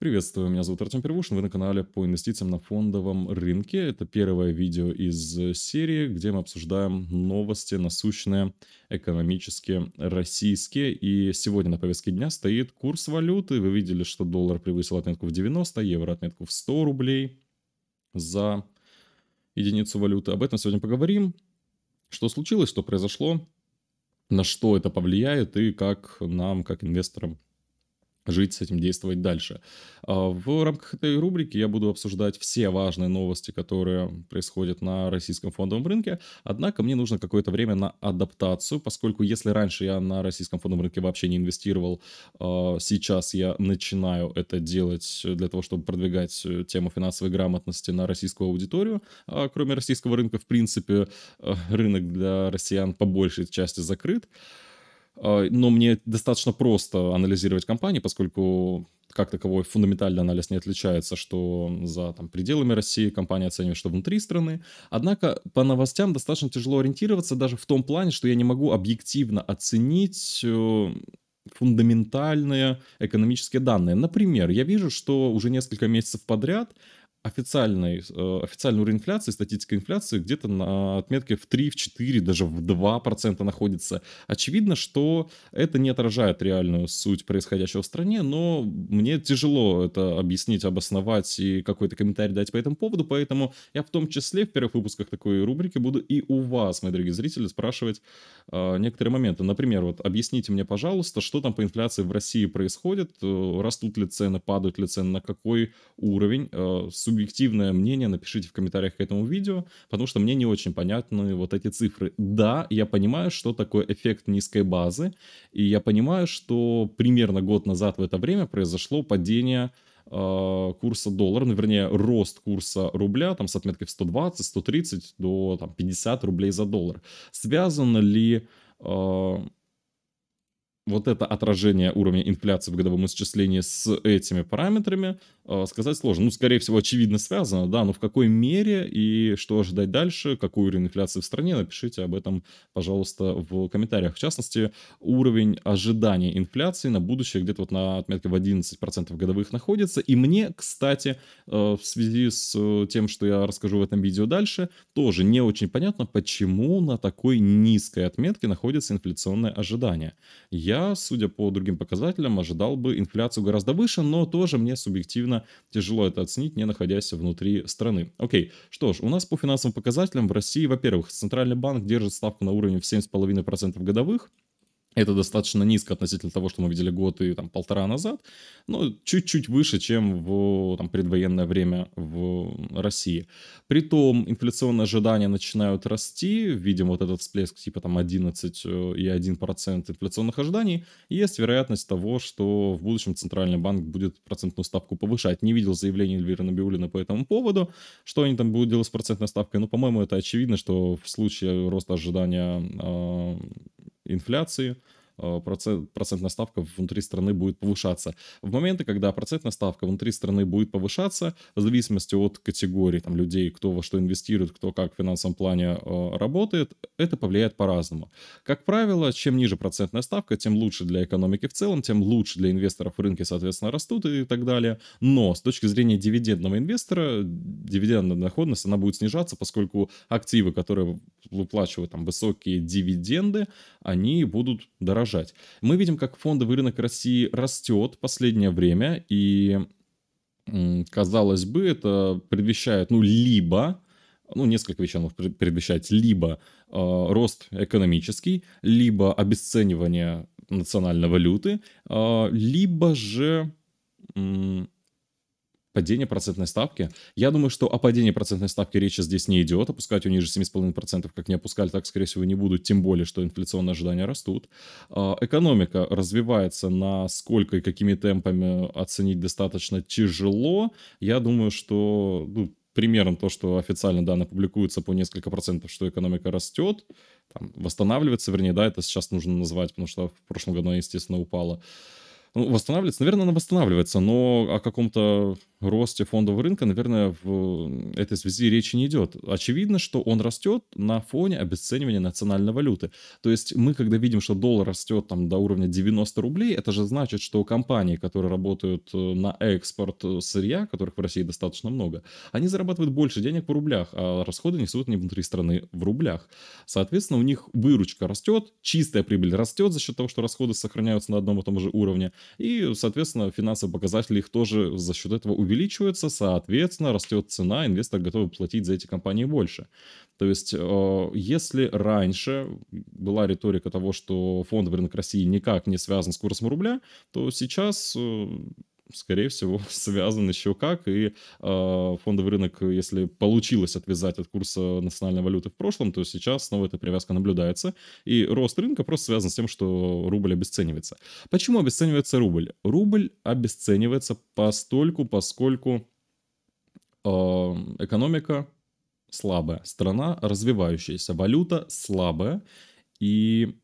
Приветствую, меня зовут Артем Первушин, вы на канале по инвестициям на фондовом рынке. Это первое видео из серии, где мы обсуждаем новости насущные, экономические, российские. И сегодня на повестке дня стоит курс валюты. Вы видели, что доллар превысил отметку в 90, евро отметку в 100 рублей за единицу валюты. Об этом сегодня поговорим. Что случилось, что произошло, на что это повлияет и как нам, как инвесторам, жить с этим, действовать дальше. А, в рамках этой рубрики я буду обсуждать все важные новости, которые происходят на российском фондовом рынке. Однако мне нужно какое-то время на адаптацию, поскольку если раньше я на российском фондовом рынке вообще не инвестировал, а, сейчас я начинаю это делать для того, чтобы продвигать тему финансовой грамотности на российскую аудиторию. А, кроме российского рынка, в принципе, рынок для россиян по большей части закрыт. А, но мне достаточно просто анализировать компании, поскольку как таковой фундаментальный анализ не отличается, что за там, пределами России компания оценивает, что внутри страны. Однако по новостям достаточно тяжело ориентироваться даже в том плане, что я не могу объективно оценить э, фундаментальные экономические данные. Например, я вижу, что уже несколько месяцев подряд официальной э, официальный уровень инфляции, статистика инфляции где-то на отметке в 3, в 4, даже в 2% находится. Очевидно, что это не отражает реальную суть происходящего в стране, но мне тяжело это объяснить, обосновать и какой-то комментарий дать по этому поводу, поэтому я в том числе в первых выпусках такой рубрики буду и у вас, мои дорогие зрители, спрашивать э, некоторые моменты. Например, вот объясните мне, пожалуйста, что там по инфляции в России происходит, э, растут ли цены, падают ли цены, на какой уровень, э, субъективное мнение напишите в комментариях к этому видео, потому что мне не очень понятны вот эти цифры. Да, я понимаю, что такое эффект низкой базы, и я понимаю, что примерно год назад в это время произошло падение а, курса доллара, ну, вернее, рост курса рубля, там, с отметкой в 120, 130 до, там, 50 рублей за доллар. Связано ли э, вот это отражение уровня инфляции в годовом исчислении с этими параметрами? Э, сказать сложно. Ну, скорее всего, очевидно связано, да, но в какой мере и что ожидать дальше, какой уровень инфляции в стране, напишите об этом, пожалуйста, в комментариях. В частности, уровень ожидания инфляции на будущее где-то вот на отметке в 11% годовых находится. И мне, кстати, э, в связи с э, тем, что я расскажу в этом видео дальше, тоже не очень понятно, почему на такой низкой отметке находится инфляционное ожидание. Я, судя по другим показателям, ожидал бы инфляцию гораздо выше, но тоже мне субъективно конечно, тяжело это оценить, не находясь внутри страны. Окей, что ж, у нас по финансовым показателям в России, во-первых, Центральный банк держит ставку на уровне в 7,5% годовых, это достаточно низко относительно того, что мы видели год и там полтора назад, но чуть-чуть выше, чем в там, предвоенное время в России. Притом инфляционные ожидания начинают расти, видим вот этот всплеск типа там 11,1% э, инфляционных ожиданий, есть вероятность того, что в будущем Центральный банк будет процентную ставку повышать. Не видел заявления Эльвира Набиулина по этому поводу, что они там будут делать с процентной ставкой, но, по-моему, это очевидно, что в случае роста ожидания э инфляции, Э, процент, процентная ставка внутри страны будет повышаться. В моменты, когда процентная ставка внутри страны будет повышаться, в зависимости от категории там, людей, кто во что инвестирует, кто как в финансовом плане э, работает, это повлияет по-разному. Как правило, чем ниже процентная ставка, тем лучше для экономики в целом, тем лучше для инвесторов рынки, соответственно, растут и так далее. Но с точки зрения дивидендного инвестора, дивидендная доходность, она будет снижаться, поскольку активы, которые выплачивают там высокие дивиденды, они будут дороже отражать. Мы видим, как фондовый рынок России растет последнее время, и казалось бы, это предвещает, ну, либо, ну, несколько вещей может предвещать, либо э, рост экономический, либо обесценивание национальной валюты, э, либо же... Э, падение процентной ставки. Я думаю, что о падении процентной ставки речи здесь не идет. Опускать ее ниже 7,5%, как не опускали, так, скорее всего, не будут. Тем более, что инфляционные ожидания растут. А, экономика развивается на сколько и какими темпами оценить достаточно тяжело. Я думаю, что ну, примером то, что официально данные публикуются по несколько процентов, что экономика растет, там, восстанавливается, вернее, да, это сейчас нужно назвать, потому что в прошлом году она, естественно, упала. Ну, восстанавливается, наверное, она восстанавливается, но о каком-то росте фондового рынка, наверное, в этой связи речи не идет. Очевидно, что он растет на фоне обесценивания национальной валюты. То есть мы, когда видим, что доллар растет там до уровня 90 рублей, это же значит, что компании, которые работают э, на экспорт э, сырья, которых в России достаточно много, они зарабатывают больше денег в рублях, а расходы несут не внутри страны в рублях. Соответственно, у них выручка растет, чистая прибыль растет за счет того, что расходы сохраняются на одном и том же уровне, и, соответственно, финансовые показатели их тоже за счет этого увеличиваются увеличивается, соответственно, растет цена, инвестор готов платить за эти компании больше. То есть, э, если раньше была риторика того, что фондовый рынок России никак не связан с курсом рубля, то сейчас э, скорее всего, связан еще как. И э, фондовый рынок, если получилось отвязать от курса национальной валюты в прошлом, то сейчас снова эта привязка наблюдается. И рост рынка просто связан с тем, что рубль обесценивается. Почему обесценивается рубль? Рубль обесценивается постольку, поскольку э, экономика слабая, страна развивающаяся, валюта слабая. И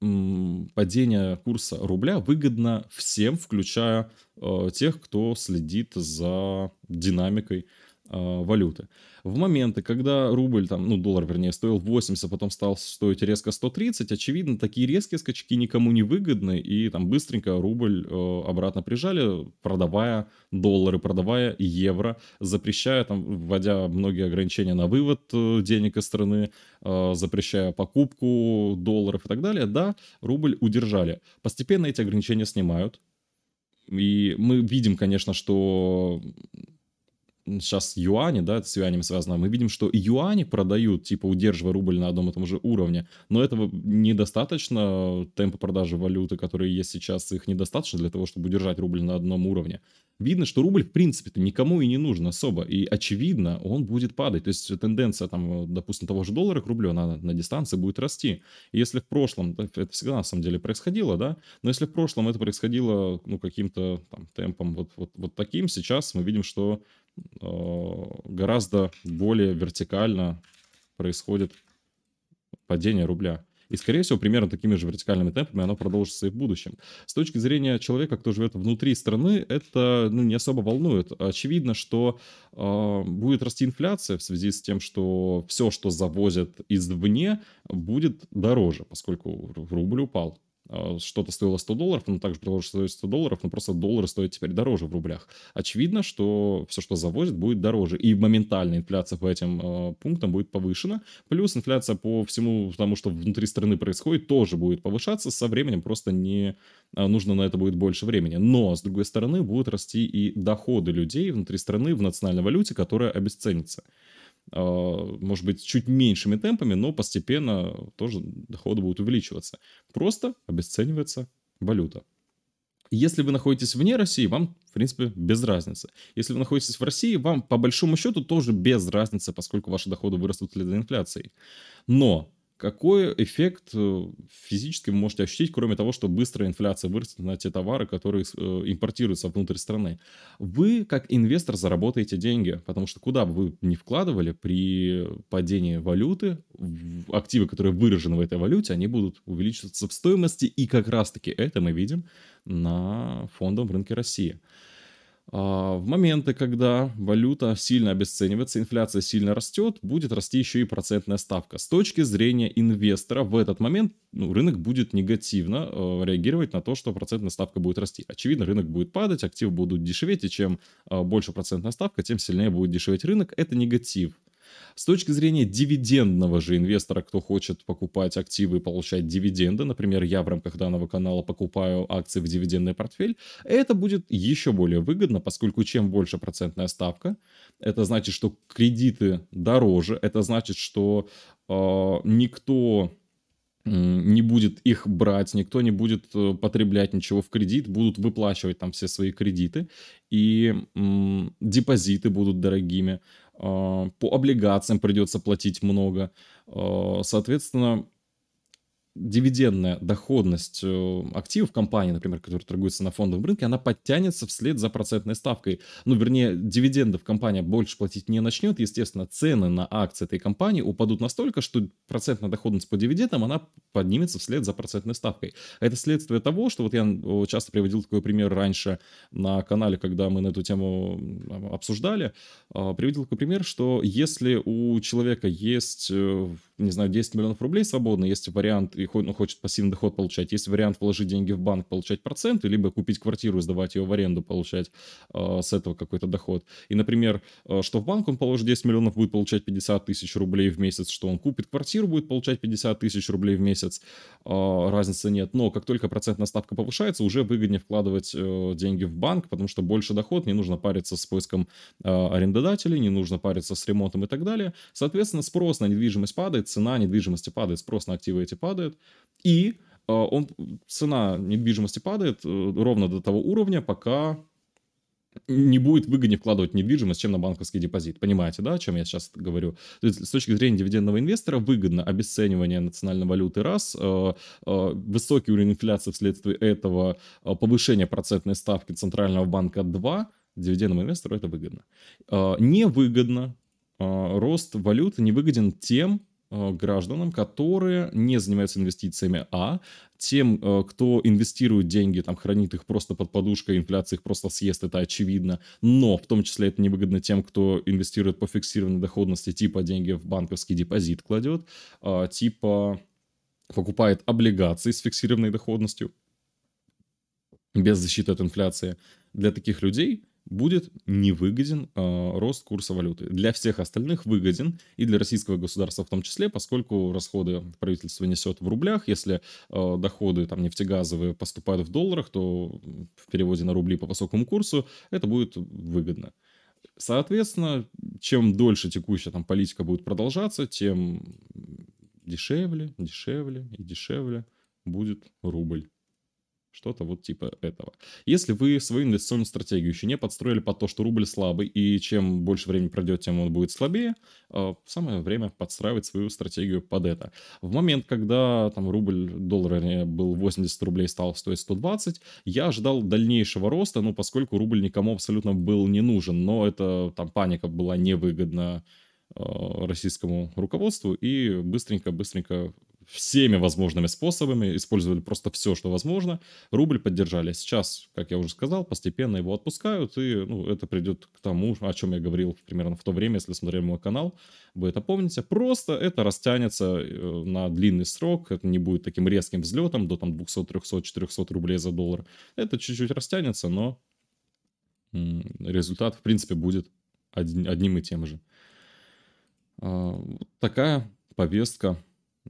падение курса рубля выгодно всем, включая э, тех, кто следит за динамикой а, валюты. В моменты, когда рубль, там, ну, доллар, вернее, стоил 80, а потом стал стоить резко 130, очевидно, такие резкие скачки никому не выгодны, и там быстренько рубль э, обратно прижали, продавая доллары, продавая евро, запрещая, там, вводя многие ограничения на вывод э, денег из страны, э, запрещая покупку долларов и так далее, да, рубль удержали. Постепенно эти ограничения снимают, и мы видим, конечно, что сейчас юани, да, с юанем связано, мы видим, что юани продают, типа удерживая рубль на одном и том же уровне, но этого недостаточно, темпы продажи валюты, которые есть сейчас, их недостаточно для того, чтобы удержать рубль на одном уровне. Видно, что рубль, в принципе-то, никому и не нужен особо, и очевидно, он будет падать, то есть тенденция, там, допустим, того же доллара к рублю, она на дистанции будет расти. И если в прошлом, это всегда на самом деле происходило, да, но если в прошлом это происходило, ну, каким-то там темпом вот, вот, вот таким, сейчас мы видим, что Э, гораздо более вертикально происходит падение рубля. И, скорее всего, примерно такими же вертикальными темпами оно продолжится и в будущем. С точки зрения человека, кто живет внутри страны, это ну, не особо волнует. Очевидно, что э, будет расти инфляция в связи с тем, что все, что завозят извне, будет дороже, поскольку рубль упал. А, что-то стоило 100 долларов, оно также продолжит стоить 100 долларов, но просто доллары стоят теперь дороже в рублях. Очевидно, что все, что завозит, будет дороже. И моментально инфляция по этим э, пунктам будет повышена. Плюс инфляция по всему тому, что внутри страны происходит, тоже будет повышаться. Со временем просто не а, нужно на это будет больше времени. Но, с другой стороны, будут расти и доходы людей внутри страны в национальной валюте, которая обесценится. А, может быть, чуть меньшими темпами, но постепенно тоже доходы будут увеличиваться. Просто обесценивается валюта. Если вы находитесь вне России, вам, в принципе, без разницы. Если вы находитесь в России, вам, по большому счету, тоже без разницы, поскольку ваши доходы вырастут ли до инфляции. Но какой эффект э, физически вы можете ощутить, кроме того, что быстрая инфляция вырастет на те товары, которые э, импортируются внутрь страны? Вы, как инвестор, заработаете деньги, потому что куда бы вы ни вкладывали, при падении валюты, активы, которые выражены в этой валюте, они будут увеличиваться в стоимости, и как раз-таки это мы видим на фондовом рынке России. А, в моменты, когда валюта сильно обесценивается, инфляция сильно растет, будет расти еще и процентная ставка. С точки зрения инвестора в этот момент ну, рынок будет негативно э, реагировать на то, что процентная ставка будет расти. Очевидно, рынок будет падать, активы будут дешеветь, и чем э, больше процентная ставка, тем сильнее будет дешеветь рынок. Это негатив с точки зрения дивидендного же инвестора, кто хочет покупать активы и получать дивиденды, например, я в рамках данного канала покупаю акции в дивидендный портфель, это будет еще более выгодно, поскольку чем больше процентная ставка, это значит, что кредиты дороже, это значит, что э, никто не будет их брать, никто не будет э, потреблять ничего в кредит, будут выплачивать там все свои кредиты, и м, депозиты будут дорогими. А, по облигациям придется платить много. А, соответственно, дивидендная доходность э, активов компании, например, которые торгуются на фондовом рынке, она подтянется вслед за процентной ставкой. Ну, вернее, дивидендов компания больше платить не начнет. Естественно, цены на акции этой компании упадут настолько, что процентная доходность по дивидендам, она поднимется вслед за процентной ставкой. А это следствие того, что вот я часто приводил такой пример раньше на канале, когда мы на эту тему обсуждали, а, приводил такой пример, что если у человека есть, э, не знаю, 10 миллионов рублей свободно, есть вариант и ну, хочет пассивный доход получать. Есть вариант вложить деньги в банк, получать проценты, либо купить квартиру, сдавать ее в аренду, получать э, с этого какой-то доход. И, например, э, что в банк он положит 10 миллионов, будет получать 50 тысяч рублей в месяц, что он купит квартиру, будет получать 50 тысяч рублей в месяц, э, разницы нет. Но как только процентная ставка повышается, уже выгоднее вкладывать э, деньги в банк, потому что больше доход, не нужно париться с поиском э, арендодателей, не нужно париться с ремонтом и так далее. Соответственно, спрос на недвижимость падает, цена недвижимости падает, спрос на активы эти падает, падает, и э, он, цена недвижимости падает э, ровно до того уровня, пока не будет выгоднее вкладывать недвижимость, чем на банковский депозит. Понимаете, да, о чем я сейчас говорю? То есть, с точки зрения дивидендного инвестора выгодно обесценивание национальной валюты раз, э, высокий уровень инфляции вследствие этого, повышение процентной ставки Центрального банка 2, дивидендному инвестору это выгодно. Невыгодно, рост валюты невыгоден тем, Э, гражданам, которые не занимаются инвестициями, а тем, э, кто инвестирует деньги, там, хранит их просто под подушкой, инфляция их просто съест, это очевидно. Но в том числе это невыгодно тем, кто инвестирует по фиксированной доходности, типа деньги в банковский депозит кладет, а, типа покупает облигации с фиксированной доходностью без защиты от инфляции. Для таких людей – будет невыгоден э, рост курса валюты. Для всех остальных выгоден, и для российского государства в том числе, поскольку расходы правительство несет в рублях. Если э, доходы там, нефтегазовые поступают в долларах, то в переводе на рубли по высокому курсу это будет выгодно. Соответственно, чем дольше текущая там, политика будет продолжаться, тем дешевле, дешевле и дешевле будет рубль. Что-то вот типа этого. Если вы свою инвестиционную стратегию еще не подстроили под то, что рубль слабый, и чем больше времени пройдет, тем он будет слабее, а, самое время подстраивать свою стратегию под это. В момент, когда там рубль, доллар был 80 рублей, стал стоить 120, я ожидал дальнейшего роста, ну, поскольку рубль никому абсолютно был не нужен, но это там паника была невыгодна а, российскому руководству и быстренько-быстренько всеми возможными способами, использовали просто все, что возможно, рубль поддержали. Сейчас, как я уже сказал, постепенно его отпускают, и ну, это придет к тому, о чем я говорил примерно в то время, если смотрели мой канал, вы это помните. Просто это растянется э, на длинный срок, это не будет таким резким взлетом до там 200, 300, 400 рублей за доллар. Это чуть-чуть растянется, но результат, в принципе, будет одним и тем же. А, такая повестка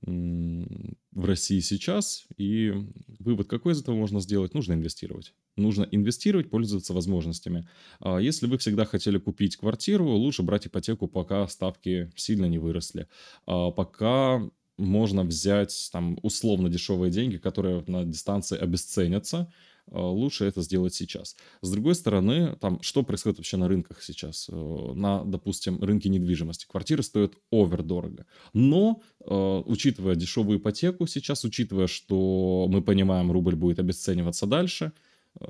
в России сейчас. И вывод какой из этого можно сделать? Нужно инвестировать. Нужно инвестировать, пользоваться возможностями. А если вы всегда хотели купить квартиру, лучше брать ипотеку, пока ставки сильно не выросли. А пока можно взять там условно дешевые деньги, которые на дистанции обесценятся, Э, лучше это сделать сейчас. С другой стороны, там, что происходит вообще на рынках сейчас? Э, на, допустим, рынке недвижимости. Квартиры стоят овердорого, Но, э, учитывая дешевую ипотеку сейчас, учитывая, что мы понимаем, рубль будет обесцениваться дальше,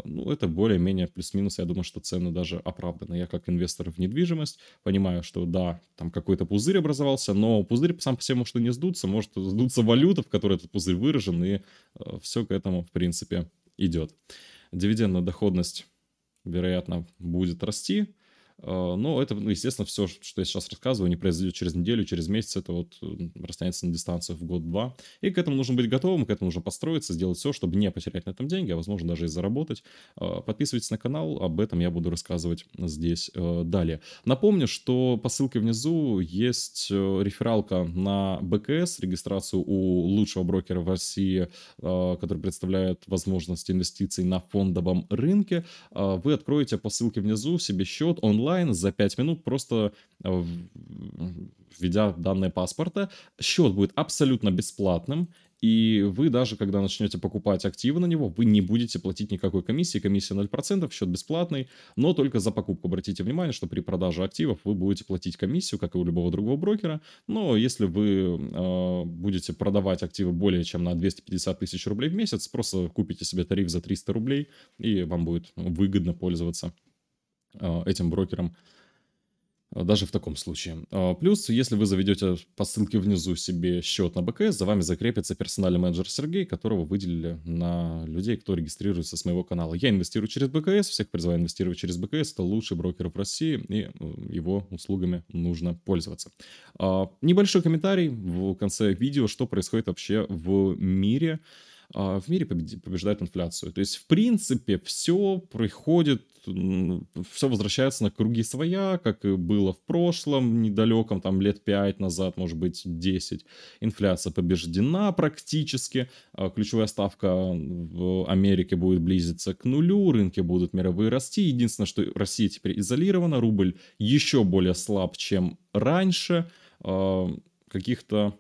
ну, это более-менее плюс-минус, я думаю, что цены даже оправданы. Я как инвестор в недвижимость понимаю, что да, там какой-то пузырь образовался, но пузырь сам по себе может и не сдуться, может сдуться валюта, в которой этот пузырь выражен, и все к этому, в принципе, идет. Дивидендная доходность, вероятно, будет расти, Э, но это, ну, естественно, все, что я сейчас рассказываю, не произойдет через неделю, через месяц. Это вот расстанется на дистанцию в год-два. И к этому нужно быть готовым, к этому нужно построиться, сделать все, чтобы не потерять на этом деньги, а, возможно, даже и заработать. Э, подписывайтесь на канал, об этом я буду рассказывать здесь э, далее. Напомню, что по ссылке внизу есть рефералка на БКС, регистрацию у лучшего брокера в России, который представляет возможность инвестиций на фондовом рынке. Вы откроете по ссылке внизу себе счет онлайн онлайн за 5 минут, просто э, введя данные паспорта. Счет будет абсолютно бесплатным, и вы даже, когда начнете покупать активы на него, вы не будете платить никакой комиссии. Комиссия 0%, счет бесплатный, но только за покупку. Обратите внимание, что при продаже активов вы будете платить комиссию, как и у любого другого брокера. Но если вы э, будете продавать активы более чем на 250 тысяч рублей в месяц, просто купите себе тариф за 300 рублей, и вам будет выгодно пользоваться. Э, этим брокером э, даже в таком случае. Э, плюс, если вы заведете по ссылке внизу себе счет на БКС, за вами закрепится персональный менеджер Сергей, которого выделили на людей, кто регистрируется с моего канала. Я инвестирую через БКС, всех призываю инвестировать через БКС, это лучший брокер в России, и его услугами нужно пользоваться. Небольшой комментарий в конце видео, что происходит вообще в мире а, в мире побеждают инфляцию. То есть, в принципе, все приходит, все возвращается на круги своя, как и было в прошлом, недалеком, там, лет 5 назад, может быть, 10. Инфляция побеждена практически, а, ключевая ставка в Америке будет близиться к нулю, рынки будут мировые расти. Единственное, что Россия теперь изолирована, рубль еще более слаб, чем раньше, а, каких-то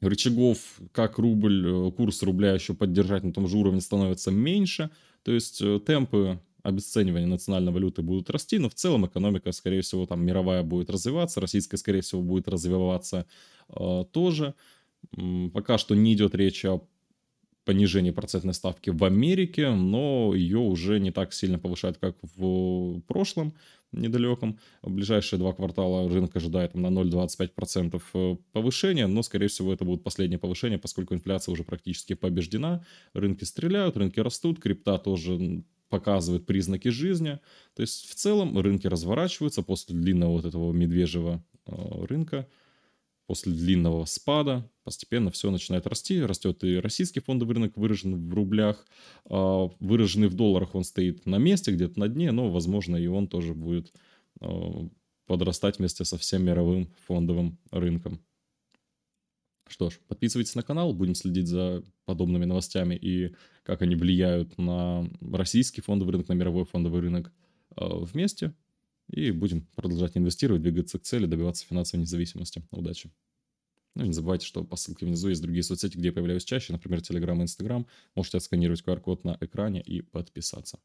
рычагов, как рубль, э, курс рубля еще поддержать на том же уровне становится меньше. То есть э, темпы обесценивания национальной валюты будут расти, но в целом экономика, скорее всего, там мировая будет развиваться, российская, скорее всего, будет развиваться э, тоже. Пока что не идет речь о понижение процентной ставки в Америке, но ее уже не так сильно повышают, как в э, прошлом недалеком. В ближайшие два квартала рынок ожидает на 0,25% э, повышения, но, скорее всего, это будет последнее повышение, поскольку инфляция уже практически побеждена. Рынки стреляют, рынки растут, крипта тоже показывает признаки жизни. То есть, в целом, рынки разворачиваются после длинного вот этого медвежьего э, рынка после длинного спада постепенно все начинает расти. Растет и российский фондовый рынок, выражен в рублях. А, выраженный в долларах он стоит на месте, где-то на дне, но, возможно, и он тоже будет а, подрастать вместе со всем мировым фондовым рынком. Что ж, подписывайтесь на канал, будем следить за подобными новостями и как они влияют на российский фондовый рынок, на мировой фондовый рынок а, вместе. И будем продолжать инвестировать, двигаться к цели, добиваться финансовой независимости. Удачи! Ну и не забывайте, что по ссылке внизу есть другие соцсети, где я появляюсь чаще, например, Telegram и Instagram. Можете отсканировать QR-код на экране и подписаться.